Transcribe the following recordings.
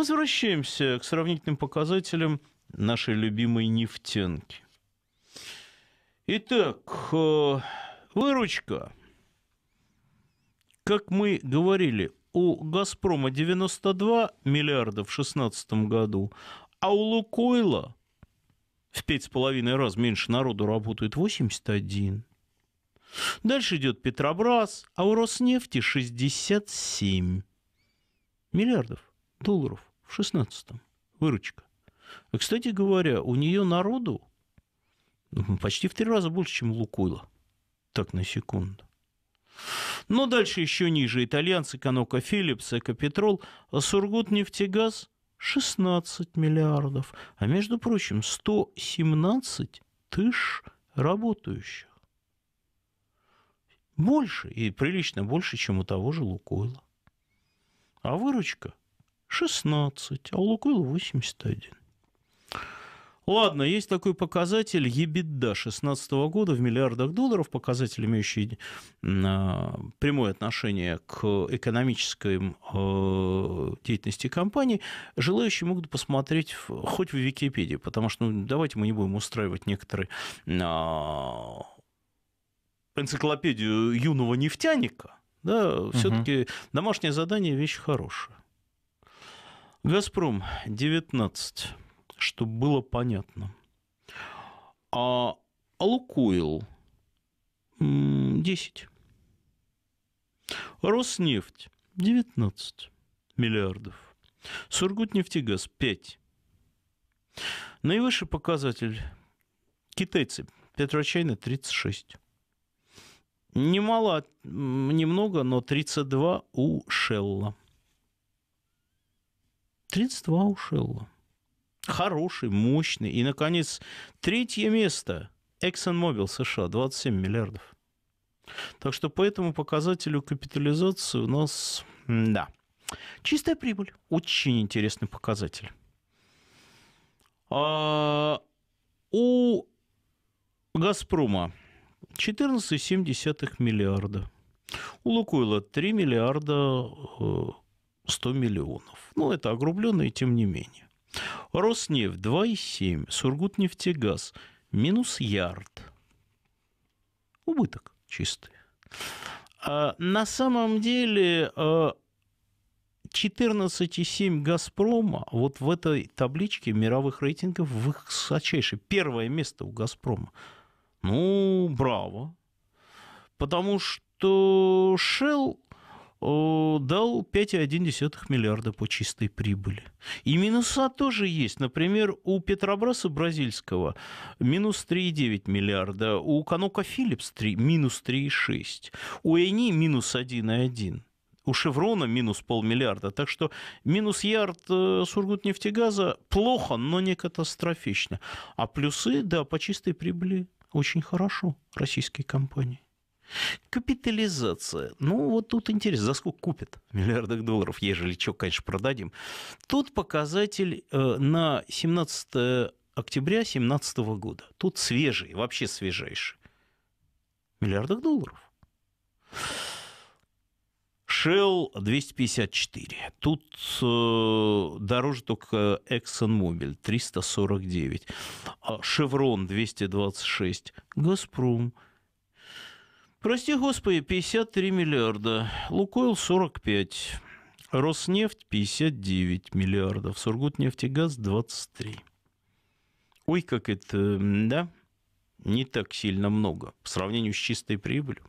возвращаемся к сравнительным показателям нашей любимой нефтянки. Итак, э, выручка. Как мы говорили, у «Газпрома» 92 миллиарда в 2016 году, а у «Лукойла» в пять с половиной раз меньше народу работает 81. Дальше идет «Петробрас», а у «Роснефти» 67 миллиардов долларов в 16-м. Выручка. А, кстати говоря, у нее народу ну, почти в три раза больше, чем у Лукойла. Так, на секунду. Но дальше еще ниже. Итальянцы, Канока Филлипс, Экопетрол, а Сургутнефтегаз 16 миллиардов. А между прочим, 117 тысяч работающих. Больше, и прилично больше, чем у того же Лукойла. А выручка 16, а у Лукойла 81. Ладно, есть такой показатель EBITDA 2016 года в миллиардах долларов, показатель, имеющий а, прямое отношение к экономической э, деятельности компании. Желающие могут посмотреть хоть в Википедии, потому что ну, давайте мы не будем устраивать некоторые а, энциклопедию юного нефтяника. Да, все-таки угу. домашнее задание вещь хорошая. «Газпром-19», чтобы было понятно. А «Лукойл» 10. «Роснефть» 19 миллиардов. «Сургутнефтегаз» 5. Наивысший показатель – китайцы. Петрочайна 36. Немало, немного, но 32 у Шелла. 32 у Шелла. Хороший, мощный. И, наконец, третье место. ExxonMobil США, 27 миллиардов. Так что по этому показателю капитализации у нас, да, чистая прибыль. Очень интересный показатель. А у «Газпрома» 14,7 миллиарда. У «Лукойла» 3 миллиарда э, 100 миллионов. Ну, это огрубленно и тем не менее. Роснефть 2,7, Сургутнефтегаз минус ярд. Убыток чистый. А, на самом деле 14,7 а, «Газпрома» вот в этой табличке мировых рейтингов высочайшее. Первое место у «Газпрома». Ну, браво. Потому что Shell дал 5,1 миллиарда по чистой прибыли. И минуса тоже есть. Например, у Петробраса бразильского минус 3,9 миллиарда, у Канока Филлипс минус 3,6, у Эни минус 1,1 у «Шеврона» минус полмиллиарда. Так что минус ярд э, «Сургутнефтегаза» плохо, но не катастрофично. А плюсы, да, по чистой прибыли очень хорошо российские компании. Капитализация. Ну, вот тут интересно, за сколько купят миллиардах долларов, ежели что, конечно, продадим. Тут показатель э, на 17 октября 2017 года. Тут свежий, вообще свежайший. миллиардах долларов. Shell 254. Тут э, дороже только ExxonMobil 349. А Chevron 226. Газпром Прости господи, 53 миллиарда, Лукойл 45, Роснефть 59 миллиардов, Сургутнефтегаз 23. Ой, как это, да, не так сильно много по сравнению с чистой прибылью.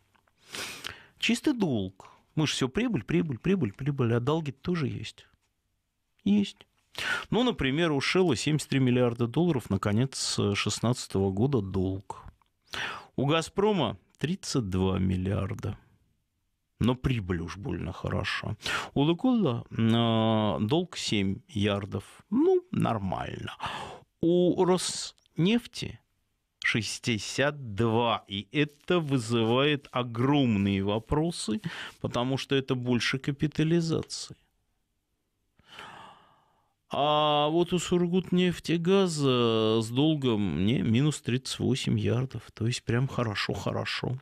Чистый долг. Мы же все прибыль, прибыль, прибыль, прибыль, а долги тоже есть. Есть. Ну, например, у Шелла 73 миллиарда долларов на конец 2016 года долг. У «Газпрома» 32 миллиарда. Но прибыль уж больно хороша. У Лукола а, долг 7 ярдов. Ну, нормально. У Роснефти 62. И это вызывает огромные вопросы, потому что это больше капитализации. А вот у Сургутнефтегаза э, с долгом не, минус 38 ярдов. То есть прям хорошо-хорошо.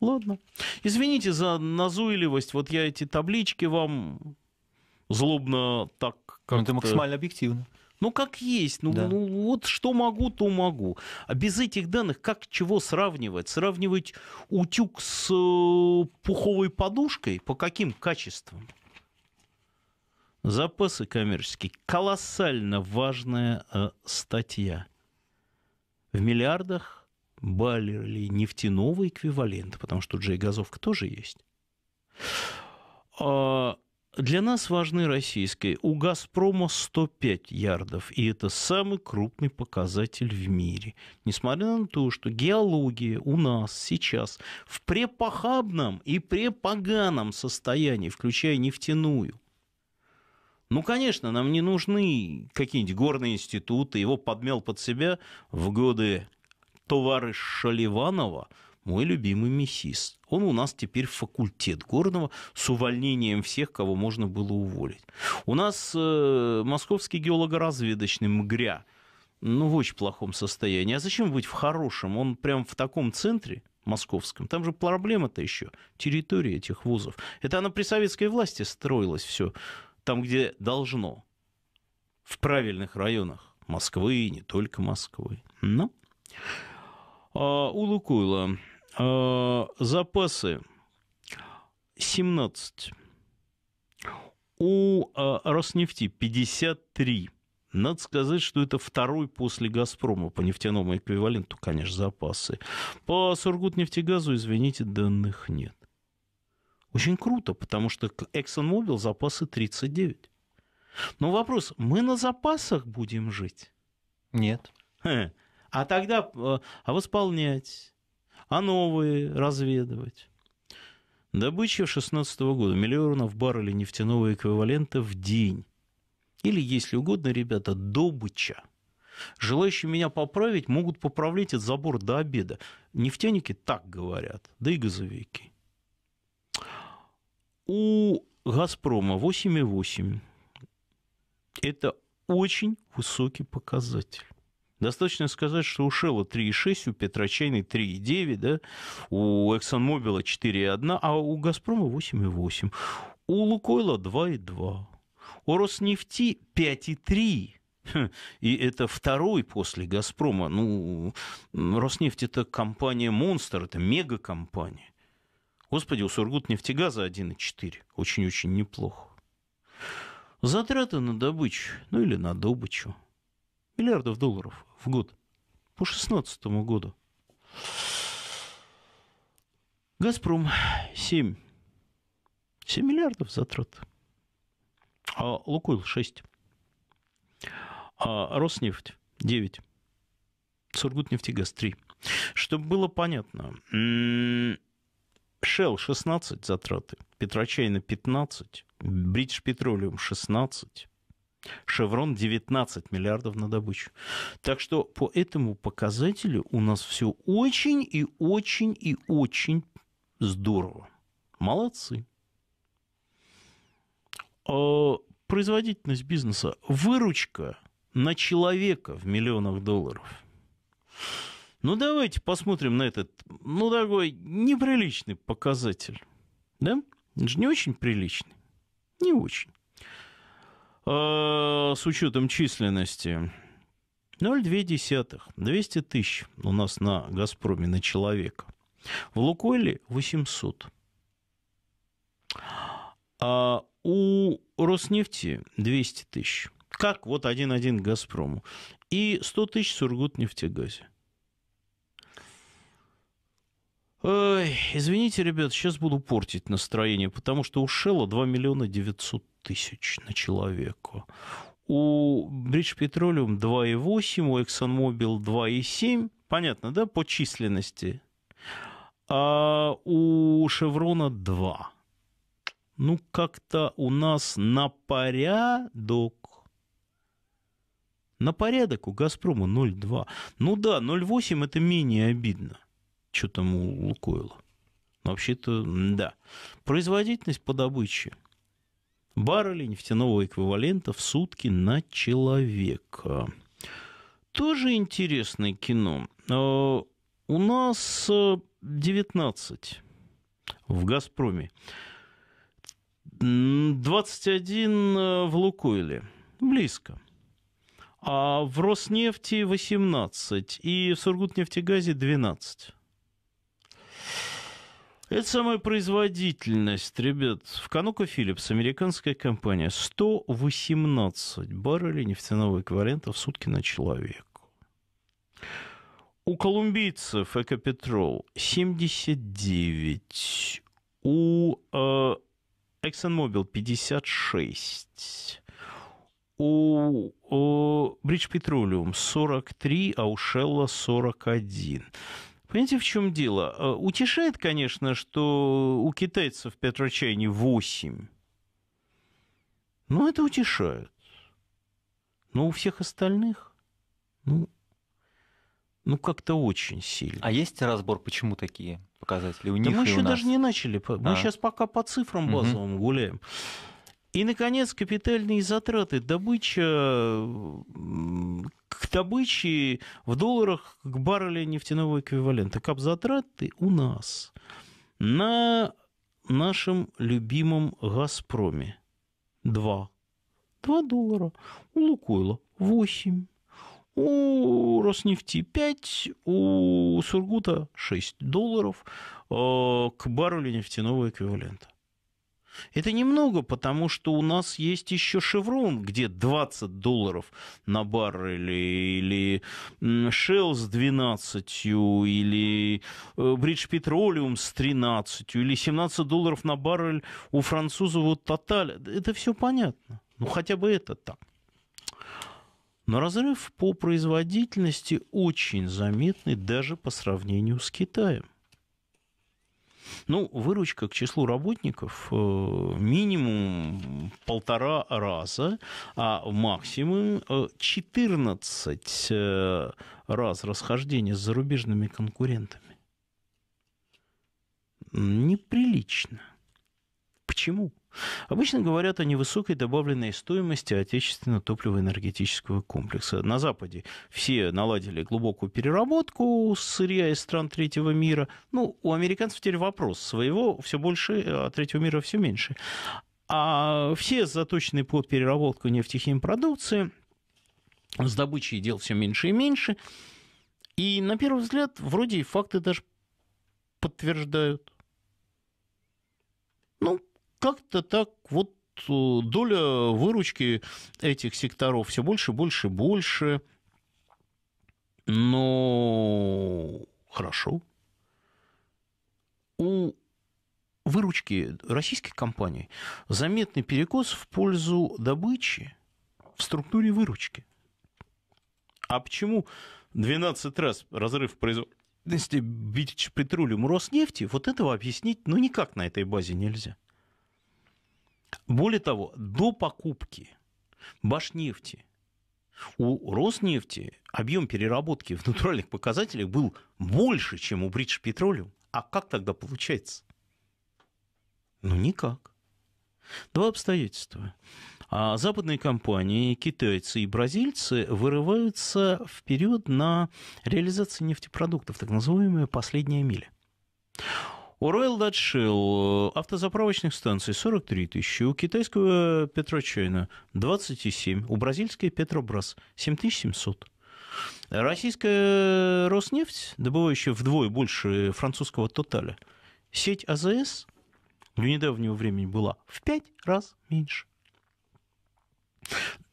Ладно. Извините за назойливость. Вот я эти таблички вам злобно так как ну, Это максимально объективно. Ну, как есть. Ну, да. ну, вот что могу, то могу. А без этих данных как чего сравнивать? Сравнивать утюг с э, пуховой подушкой по каким качествам? запасы коммерческие, колоссально важная э, статья. В миллиардах баррелей нефтяного эквивалента, потому что тут же и газовка тоже есть. А для нас важны российские. У «Газпрома» 105 ярдов, и это самый крупный показатель в мире. Несмотря на то, что геология у нас сейчас в препохабном и препоганом состоянии, включая нефтяную – ну, конечно, нам не нужны какие-нибудь горные институты. Его подмел под себя в годы товарища Шаливанова, мой любимый мясист. Он у нас теперь факультет горного с увольнением всех, кого можно было уволить. У нас э, московский геологоразведочный МГРЯ, ну, в очень плохом состоянии. А зачем быть в хорошем? Он прям в таком центре московском. Там же проблема-то еще территория этих вузов. Это она при советской власти строилась все там, где должно, в правильных районах Москвы и не только Москвы. Но ну, а, у Лукуйла а, запасы 17, у а, Роснефти 53. Надо сказать, что это второй после «Газпрома» по нефтяному эквиваленту, конечно, запасы. По «Сургутнефтегазу», извините, данных нет. Очень круто, потому что ExxonMobil запасы 39. Но вопрос, мы на запасах будем жить? Нет. А тогда, э, а восполнять, а новые разведывать? Добыча 2016 года миллионов баррелей нефтяного эквивалента в день. Или, если угодно, ребята, добыча. Желающие меня поправить могут поправлять от забора до обеда. Нефтяники так говорят, да и газовики. У «Газпрома» 8,8. Это очень высокий показатель. Достаточно сказать, что у Шелла 3,6, у Петрочайной 3,9, да, у ExxonMobil 4,1, а у Газпрома 8,8. У Лукойла 2,2. У Роснефти 5,3. Хм, и это второй после «Газпрома». Ну, «Роснефть» – это компания-монстр, это мегакомпания. Господи, у Сургутнефтегаза 1,4. Очень-очень неплохо. Затраты на добычу, ну или на добычу, миллиардов долларов в год по 2016 году. «Газпром» 7. 7 миллиардов затрат. А «Лукойл» 6. А «Роснефть» 9. «Сургутнефтегаз» 3. Чтобы было понятно, Shell 16 затраты, Петрочайна 15, British петролиум 16, Шеврон 19 миллиардов на добычу. Так что по этому показателю у нас все очень и очень и очень здорово. Молодцы. А, производительность бизнеса, выручка на человека в миллионах долларов. Ну, давайте посмотрим на этот, ну, такой неприличный показатель. Да? Он же не очень приличный. Не очень. А, с учетом численности 0,2. 200 тысяч у нас на «Газпроме» на человека. В «Лукойле» 800. А у «Роснефти» 200 тысяч. Как вот один-один «Газпрому». И 100 тысяч «Сургутнефтегазе». Ой, извините, ребят, сейчас буду портить настроение, потому что у Шелла 2 миллиона 900 тысяч на человека. У British Petroleum 2,8, у ExxonMobil 2,7. Понятно, да, по численности. А у Шеврона 2. Ну, как-то у нас на порядок. На порядок у «Газпрома» 0,2. Ну да, 0,8 – это менее обидно что там у Лукойла. Вообще-то, да. Производительность по добыче баррелей нефтяного эквивалента в сутки на человека. Тоже интересное кино. А, у нас 19 э, в «Газпроме», 21 э, в «Лукойле», близко. А в «Роснефти» 18 и в «Сургутнефтегазе» 12. Это самая производительность, ребят. В Канука Philips, американская компания, 118 баррелей нефтяного эквивалента в сутки на человека. У колумбийцев Экопетрол 79, у э, ExxonMobil 56, у э, Бридж Петролиум Petroleum 43, а у Shell 41. Понимаете, в чем дело? Э, утешает, конечно, что у китайцев петрочайне 8. Ну, это утешает. Но у всех остальных, ну, ну как-то очень сильно. А есть разбор, почему такие показатели у них да них? мы еще даже не начали. Мы а? сейчас пока по цифрам базовым угу. гуляем. И, наконец, капитальные затраты. Добыча к добыче в долларах к баррелю нефтяного эквивалента. Капзатраты у нас на нашем любимом «Газпроме» 2. 2 доллара. У «Лукойла» 8. У Роснефти 5, у Сургута 6 долларов э, к баррелю нефтяного эквивалента. Это немного, потому что у нас есть еще «Шеврон», где 20 долларов на баррель, или «Шелл» с 12, или «Бридж э, Петролиум» с 13, или 17 долларов на баррель у французов вот «Тоталь». Это все понятно. Ну, хотя бы это так. Но разрыв по производительности очень заметный даже по сравнению с Китаем. Ну, выручка к числу работников э, минимум полтора раза, а максимум 14 э, э, раз расхождение с зарубежными конкурентами. Неприлично. Почему? Обычно говорят о невысокой добавленной стоимости отечественного топливо-энергетического комплекса. На Западе все наладили глубокую переработку сырья из стран третьего мира. Ну, у американцев теперь вопрос. Своего все больше, э, а третьего мира все меньше. А все заточены под переработку нефтехимпродукции, с добычей дел все меньше и меньше. И на первый взгляд вроде и факты даже подтверждают. Ну, как-то так вот э, доля выручки этих секторов все больше, больше, больше. Но хорошо. У выручки российских компаний заметный перекос в пользу добычи в структуре выручки. А почему 12 раз разрыв производительности Битич Петрулиум Роснефти, вот этого объяснить ну никак на этой базе нельзя. Более того, до покупки Башнефти у Роснефти объем переработки в натуральных показателях был больше, чем у Бридж Петролиум. А как тогда получается? Ну, никак. Два обстоятельства. А западные компании, китайцы и бразильцы вырываются вперед на реализацию нефтепродуктов, так называемая последняя миля. У Урал отшил автозаправочных станций 43 тысячи, у китайского Петрочайна 27, у бразильской Петробрас 7700. Российская Роснефть, добывающая вдвое больше французского Тоталя, сеть АЗС в недавнего времени была в пять раз меньше.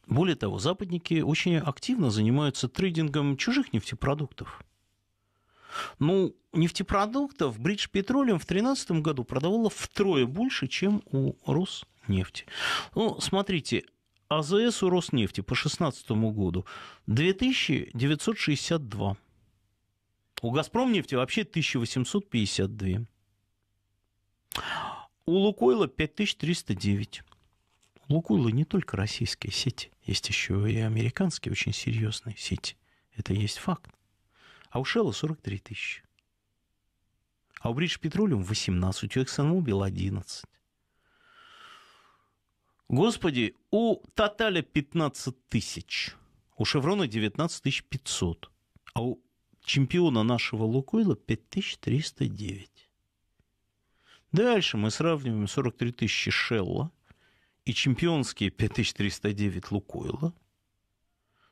Более того, западники очень активно занимаются трейдингом чужих нефтепродуктов – ну, нефтепродуктов Бридж Петролиум в 2013 году продавала втрое больше, чем у Роснефти. Ну, смотрите, АЗС у Роснефти по 2016 году 2962. У Газпромнефти вообще 1852. У Лукойла 5309. У Лукойла не только российские сети, есть еще и американские очень серьезные сети. Это есть факт а у Шелла 43 тысячи. А у Бридж Петролиум 18, у ExxonMobil 11. Господи, у Тоталя 15 тысяч, у Шеврона 19 500, а у чемпиона нашего Лукойла 5309. Дальше мы сравниваем 43 тысячи Шелла и чемпионские 5309 Лукойла.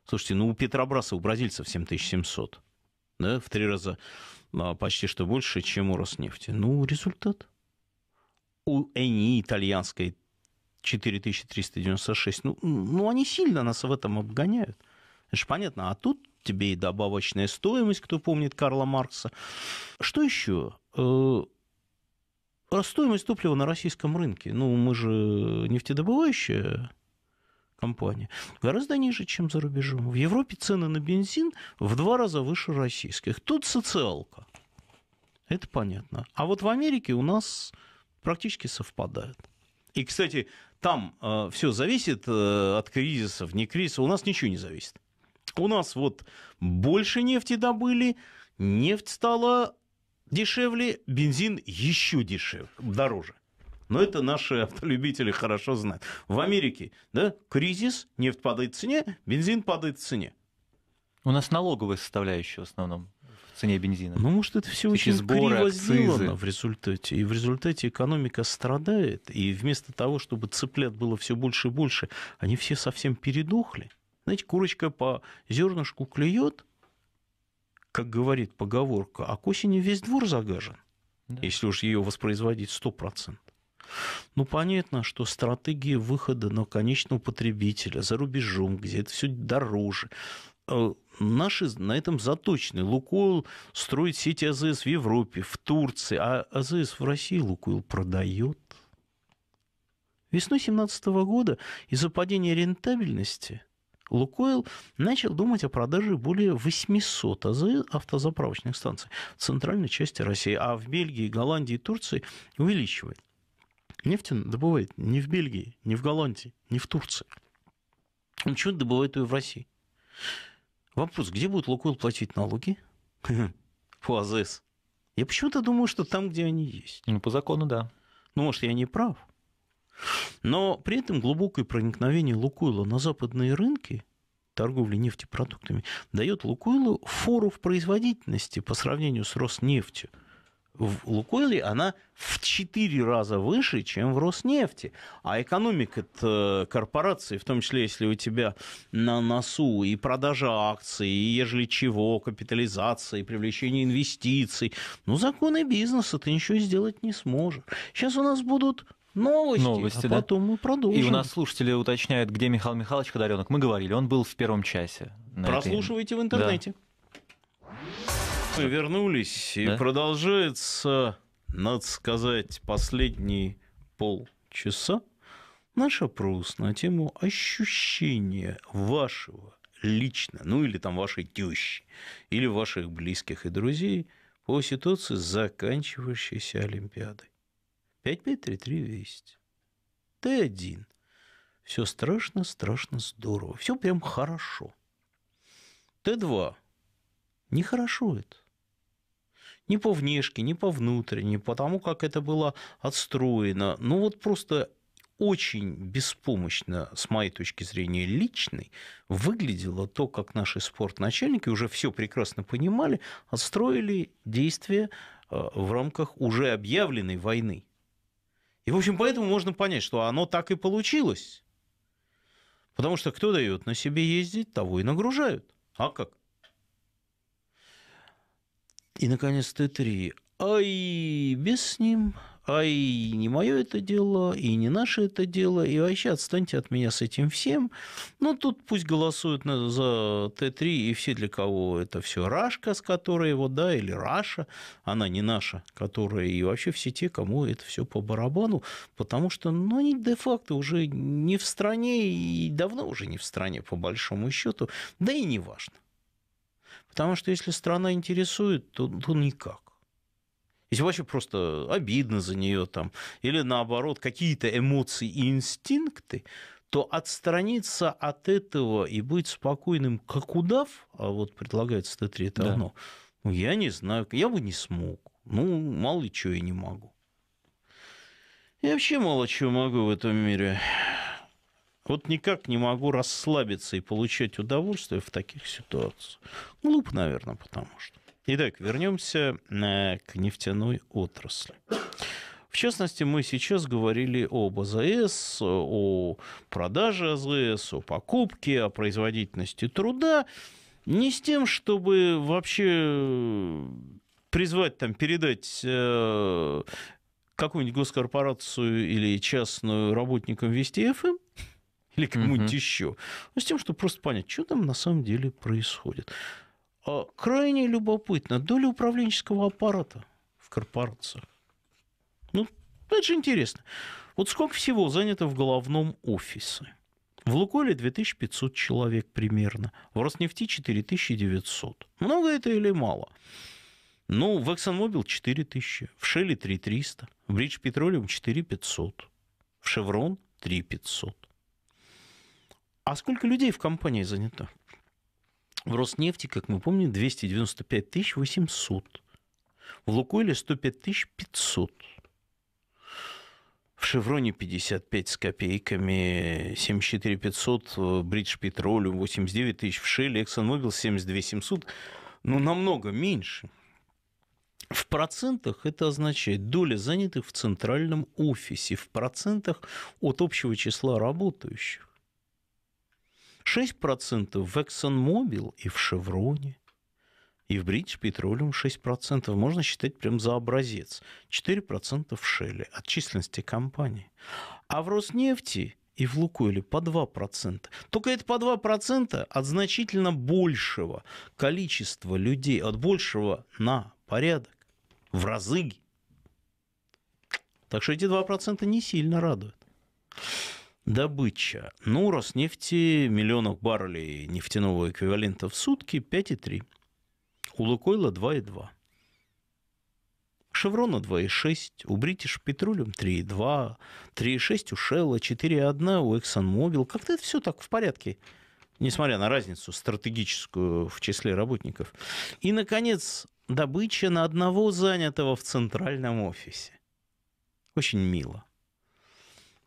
Слушайте, ну у Петробраса, у бразильцев 7700 да, в три раза а, почти что больше, чем у Роснефти. Ну, результат. У ЭНИ итальянской 4396. Ну, ну, они сильно нас в этом обгоняют. Это же понятно. А тут тебе и добавочная стоимость, кто помнит Карла Маркса. Что еще? Э, стоимость топлива на российском рынке. Ну, мы же нефтедобывающая компания, гораздо ниже, чем за рубежом. В Европе цены на бензин в два раза выше российских. Тут социалка. Это понятно. А вот в Америке у нас практически совпадают. И, кстати, там э, все зависит э, от кризисов, не кризиса. У нас ничего не зависит. У нас вот больше нефти добыли, нефть стала дешевле, бензин еще дешевле, дороже. Но это наши автолюбители хорошо знают. В Америке да, кризис, нефть падает в цене, бензин падает в цене. У нас налоговая составляющая в основном в цене бензина. Ну, может, это все очень сборы, криво акцизы. сделано в результате. И в результате экономика страдает. И вместо того, чтобы цыплят было все больше и больше, они все совсем передохли. Знаете, курочка по зернышку клюет, как говорит поговорка, а к осени весь двор загажен, да. если уж ее воспроизводить 100%. Ну, понятно, что стратегия выхода на конечного потребителя за рубежом, где это все дороже, э, наши на этом заточены. Лукойл строит сети АЗС в Европе, в Турции, а АЗС в России Лукойл продает. Весной 2017 года из-за падения рентабельности Лукойл начал думать о продаже более 800 АЗ автозаправочных станций в центральной части России, а в Бельгии, Голландии и Турции увеличивает. Нефть он добывает не в Бельгии, не в Голландии, не в Турции. Он ну, чего добывает ее в России. Вопрос, где будет Лукойл платить налоги? По АЗС. Я почему-то думаю, что там, где они есть. Ну, по закону, да. Ну, может, я не прав. Но при этом глубокое проникновение Лукойла на западные рынки торговли нефтепродуктами дает Лукойлу фору в производительности по сравнению с Роснефтью в Лукойле она в 4 раза выше, чем в Роснефти. А экономика корпорации, в том числе, если у тебя на носу и продажа акций, и ежели чего, капитализация, и привлечение инвестиций, ну, законы бизнеса ты ничего сделать не сможешь. Сейчас у нас будут Новости, новости а да. потом мы продолжим. И у нас слушатели уточняют, где Михаил Михайлович Ходоренок. Мы говорили, он был в первом часе. Прослушивайте этой... в интернете. Да. Мы вернулись, и да? продолжается, надо сказать, последние полчаса наш опрос на тему ощущения вашего лично, ну или там вашей тещи, или ваших близких и друзей по ситуации с заканчивающейся Олимпиадой. 5533 Весть. Т1. Все страшно, страшно, здорово. Все прям хорошо. Т2. Нехорошо это ни по внешке, ни по внутренней, по тому, как это было отстроено. Ну вот просто очень беспомощно, с моей точки зрения, личной, выглядело то, как наши спортначальники уже все прекрасно понимали, отстроили действия э, в рамках уже объявленной войны. И, в общем, поэтому можно понять, что оно так и получилось. Потому что кто дает на себе ездить, того и нагружают. А как? И, наконец, Т3. Ай, без с ним. Ай, не мое это дело, и не наше это дело, и вообще отстаньте от меня с этим всем. Ну, тут пусть голосуют за Т3 и все, для кого это все Рашка, с которой его, да, или Раша, она не наша, которая, и вообще все те, кому это все по барабану, потому что, ну, они де-факто уже не в стране, и давно уже не в стране, по большому счету, да и не важно. Потому что если страна интересует, то, то никак. Если вообще просто обидно за нее там, или наоборот, какие-то эмоции и инстинкты, то отстраниться от этого и быть спокойным, как удав, а вот предлагается Т3 это да. одно, ну, я не знаю, я бы не смог. Ну, мало ли чего я не могу. Я вообще мало чего могу в этом мире. Вот никак не могу расслабиться и получать удовольствие в таких ситуациях. Глуп, наверное, потому что. Итак, вернемся э, к нефтяной отрасли. В частности, мы сейчас говорили об АЗС, о продаже АЗС, о покупке, о производительности труда. Не с тем, чтобы вообще призвать, там, передать э, какую-нибудь госкорпорацию или частную работникам Вести ФМ, или кому-нибудь угу. еще. Ну, с тем, чтобы просто понять, что там на самом деле происходит. А, крайне любопытно, доля управленческого аппарата в корпорациях. Ну, это же интересно. Вот сколько всего занято в головном офисе? В «Луколе» 2500 человек примерно, в «Роснефти» 4900. Много это или мало? Ну, в ExxonMobil 4000, в «Шелле» 3300, в «Бридж Петролиум» 4500, в «Шеврон» 3500. А сколько людей в компании занято? В Роснефти, как мы помним, 295 800. В Лукойле 105 500. В «Шевроне» 55 с копейками, 74 500, э, «Бридж Петролю» 89 тысяч, в «Шелле», «Эксонмобил» 72 700. Ну, намного меньше. В процентах это означает доля занятых в центральном офисе, в процентах от общего числа работающих. 6% в ExxonMobil и в Chevron, и в British Petroleum 6%. Можно считать прям за образец. 4% в Шеле от численности компании. А в Роснефти и в Лукойле по 2%. Только это по 2% от значительно большего количества людей, от большего на порядок, в разы. Так что эти 2% не сильно радуют добыча. Ну, Роснефти миллионов баррелей нефтяного эквивалента в сутки 5,3. У Лукойла 2,2. Шеврона 2,6, у British Petroleum 3,2, 3,6 у Shell, 4,1 у ExxonMobil. Как-то это все так в порядке, несмотря на разницу стратегическую в числе работников. И, наконец, добыча на одного занятого в центральном офисе. Очень мило.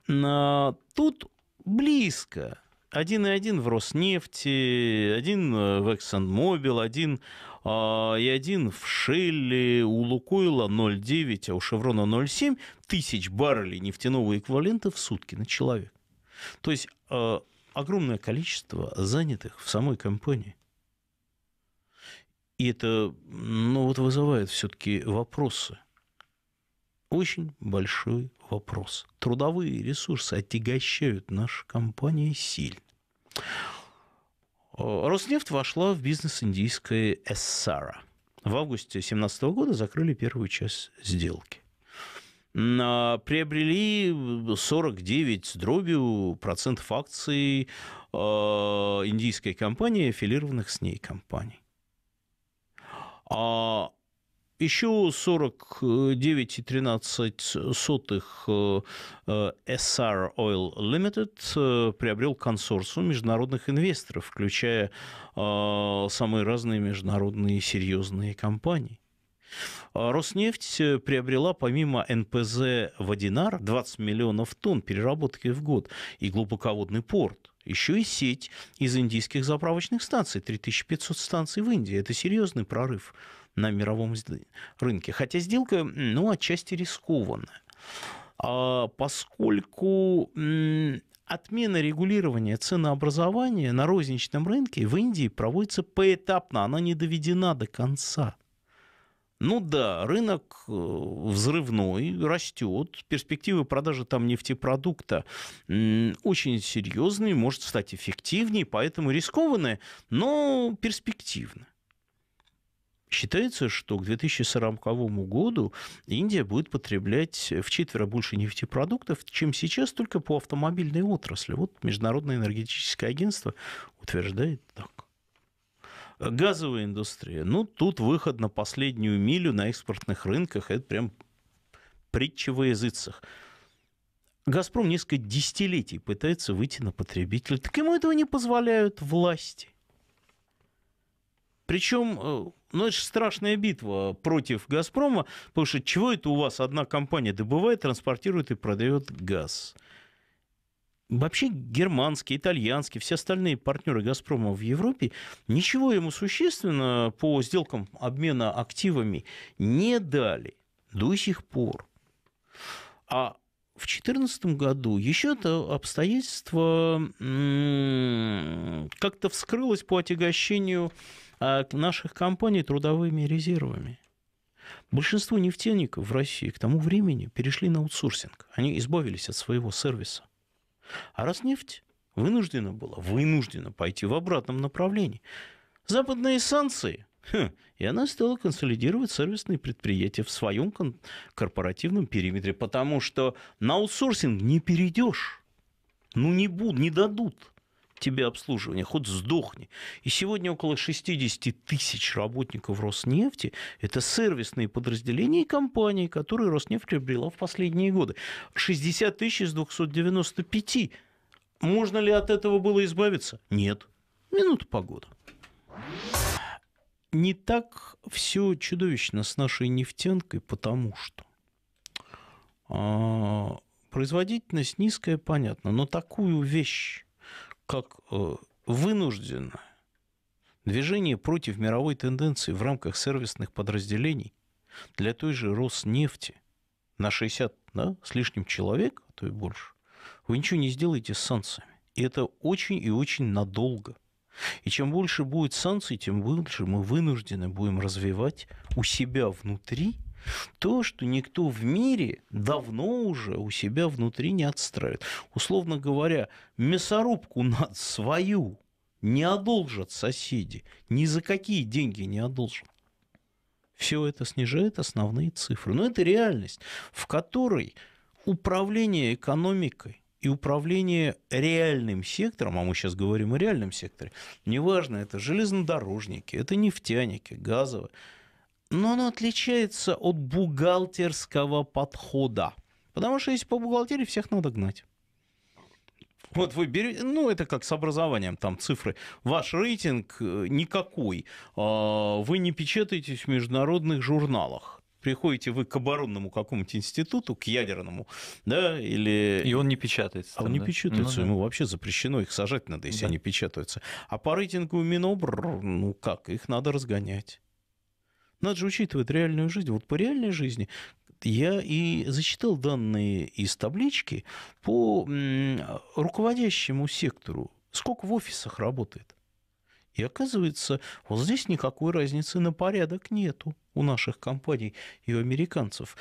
А, тут близко. Один и один в Роснефти, один э, в ExxonMobil, один а, и один в Шелли у Лукойла 0,9, а у Шеврона 0,7 тысяч баррелей нефтяного эквивалента в сутки на человека. То есть а, огромное количество занятых в самой компании. И это ну, вот вызывает все-таки вопросы – очень большой вопрос. Трудовые ресурсы отягощают наши компании сильно. Э, Роснефть вошла в бизнес индийской Эссара. В августе 2017 года закрыли первую часть сделки. А, приобрели 49 с дробью процентов акций э, индийской компании, аффилированных с ней компаний. А еще 49,13 SR Oil Limited э, приобрел консорциум международных инвесторов, включая э, самые разные международные серьезные компании. Э, Роснефть приобрела помимо НПЗ «Водинар» 20 миллионов тонн переработки в год и глубоководный порт. Еще и сеть из индийских заправочных станций, 3500 станций в Индии. Это серьезный прорыв на мировом рынке. Хотя сделка, ну, отчасти рискованная, а, поскольку отмена регулирования ценообразования на розничном рынке в Индии проводится поэтапно, она не доведена до конца. Ну да, рынок э, взрывной, растет, перспективы продажи там нефтепродукта очень серьезные, может стать эффективнее, поэтому рискованные, но перспективно. Считается, что к 2040 году Индия будет потреблять в четверо больше нефтепродуктов, чем сейчас только по автомобильной отрасли. Вот Международное энергетическое агентство утверждает так. Газовая индустрия. Ну, тут выход на последнюю милю на экспортных рынках. Это прям притча во языцах. «Газпром» несколько десятилетий пытается выйти на потребителя. Так ему этого не позволяют власти. Причем, э, ну, это же страшная битва против «Газпрома», потому что чего это у вас одна компания добывает, транспортирует и продает газ? Вообще германские, итальянские, все остальные партнеры «Газпрома» в Европе ничего ему существенно по сделкам обмена активами не дали до сих пор. А в 2014 году еще это обстоятельство как-то вскрылось по отягощению а наших компаний трудовыми резервами. Большинство нефтяников в России к тому времени перешли на аутсорсинг. Они избавились от своего сервиса. А раз нефть вынуждена была, вынуждена пойти в обратном направлении. Западные санкции, хм, и она стала консолидировать сервисные предприятия в своем корпоративном периметре, потому что на аутсорсинг не перейдешь. Ну, не будут, не дадут тебе обслуживание, хоть сдохни. И сегодня около 60 тысяч работников Роснефти – это сервисные подразделения и компании, которые Роснефть приобрела в последние годы. 60 тысяч из 295. Можно ли от этого было избавиться? Нет. Минута погода. Не так все чудовищно с нашей нефтянкой, потому что а, производительность низкая, понятно, но такую вещь как э, вынужденное движение против мировой тенденции в рамках сервисных подразделений для той же Роснефти на 60 да, с лишним человек, а то и больше, вы ничего не сделаете с санкциями. И это очень и очень надолго. И чем больше будет санкций, тем больше мы вынуждены будем развивать у себя внутри – то, что никто в мире давно уже у себя внутри не отстраивает. Условно говоря, мясорубку над свою не одолжат соседи, ни за какие деньги не одолжат. Все это снижает основные цифры. Но это реальность, в которой управление экономикой и управление реальным сектором, а мы сейчас говорим о реальном секторе, неважно, это железнодорожники, это нефтяники, газовые, но оно отличается от бухгалтерского подхода. Потому что если по бухгалтерии всех надо гнать. Вот вы берете, ну это как с образованием, там цифры. Ваш рейтинг э, никакой. А, вы не печатаетесь в международных журналах приходите вы к оборонному какому-нибудь институту, к ядерному, да, или... И он не печатается. А там, он не печатается, ну, ему да. вообще запрещено, их сажать надо, если да. они печатаются. А по рейтингу Минобр, ну как, их надо разгонять. Надо же учитывать реальную жизнь. Вот по реальной жизни я и зачитал данные из таблички по руководящему сектору. Сколько в офисах работает? И оказывается, вот здесь никакой разницы на порядок нету у наших компаний и у американцев.